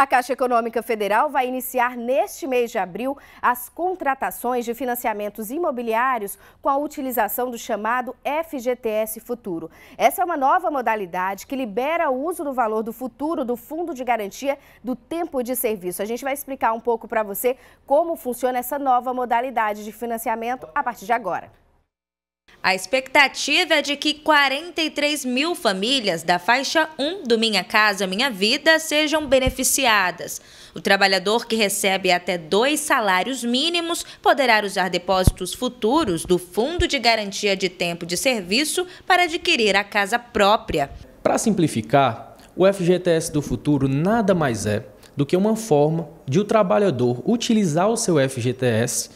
A Caixa Econômica Federal vai iniciar neste mês de abril as contratações de financiamentos imobiliários com a utilização do chamado FGTS Futuro. Essa é uma nova modalidade que libera o uso do valor do futuro do Fundo de Garantia do Tempo de Serviço. A gente vai explicar um pouco para você como funciona essa nova modalidade de financiamento a partir de agora. A expectativa é de que 43 mil famílias da faixa 1 do Minha Casa Minha Vida sejam beneficiadas. O trabalhador que recebe até dois salários mínimos poderá usar depósitos futuros do Fundo de Garantia de Tempo de Serviço para adquirir a casa própria. Para simplificar, o FGTS do futuro nada mais é do que uma forma de o trabalhador utilizar o seu FGTS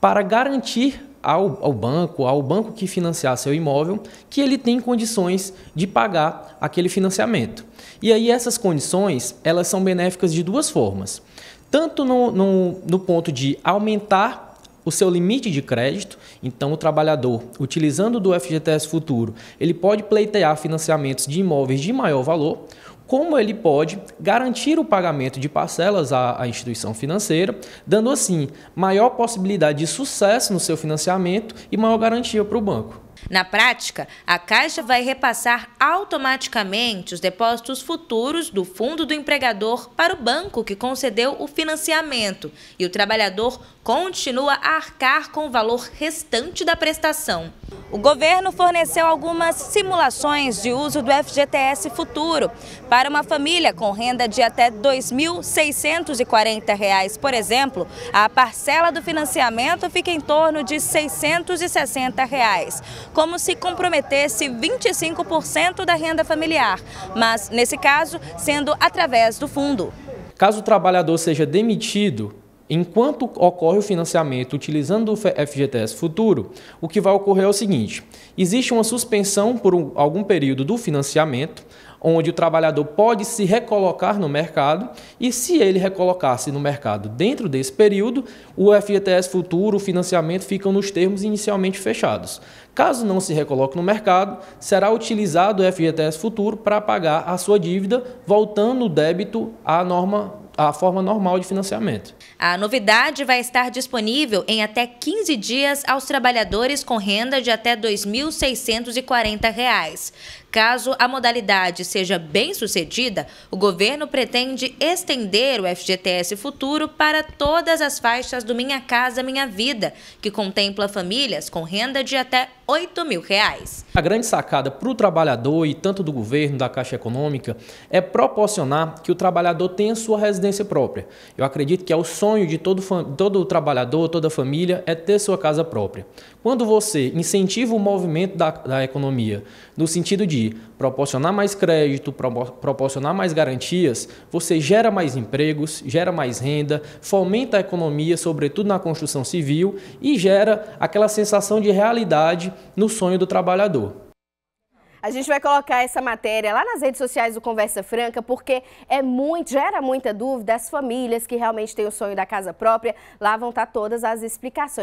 para garantir ao, ao banco, ao banco que financiar seu imóvel, que ele tem condições de pagar aquele financiamento. E aí essas condições, elas são benéficas de duas formas. Tanto no, no, no ponto de aumentar o seu limite de crédito. Então, o trabalhador, utilizando do FGTS Futuro, ele pode pleitear financiamentos de imóveis de maior valor, como ele pode garantir o pagamento de parcelas à, à, instituição financeira, dando assim maior possibilidade de sucesso no seu financiamento e maior garantia para o banco. Na prática, a Caixa vai repassar automaticamente os depósitos futuros do fundo do empregador para o banco que concedeu o financiamento e o trabalhador continua a arcar com o valor restante da prestação. O governo forneceu algumas simulações de uso do FGTS Futuro para uma família com renda de até R$ 2.640, por exemplo, a parcela do financiamento fica em torno de R$ 660, reais, como se comprometesse 25% da renda familiar, mas nesse caso, sendo através do fundo. Caso o trabalhador seja demitido Enquanto ocorre o financiamento utilizando o FGTS Futuro, o que vai ocorrer é o seguinte: existe uma suspensão por um, algum período do financiamento, onde o trabalhador pode se recolocar no mercado, e se ele recolocasse no mercado dentro desse período, o FGTS Futuro, o financiamento ficam nos termos inicialmente fechados. Caso não se recoloque no mercado, será utilizado o FGTS Futuro para pagar a sua dívida, voltando o débito à norma a forma normal de financiamento. A novidade vai estar disponível em até 15 dias aos trabalhadores com renda de até R$ 2.640. Caso a modalidade seja bem sucedida, o governo pretende estender o FGTS Futuro para todas as faixas do Minha Casa Minha Vida, que contempla famílias com renda de até 8 mil reais. A grande sacada para o trabalhador e tanto do governo, da Caixa Econômica, é proporcionar que o trabalhador tenha sua residência própria. Eu acredito que é o sonho de todo, todo trabalhador, toda família, é ter sua casa própria. Quando você incentiva o movimento da, da economia, no sentido de proporcionar mais crédito, proporcionar mais garantias, você gera mais empregos, gera mais renda, fomenta a economia, sobretudo na construção civil, e gera aquela sensação de realidade no sonho do trabalhador. A gente vai colocar essa matéria lá nas redes sociais do Conversa Franca, porque é muito, gera muita dúvida. As famílias que realmente têm o sonho da casa própria, lá vão estar todas as explicações.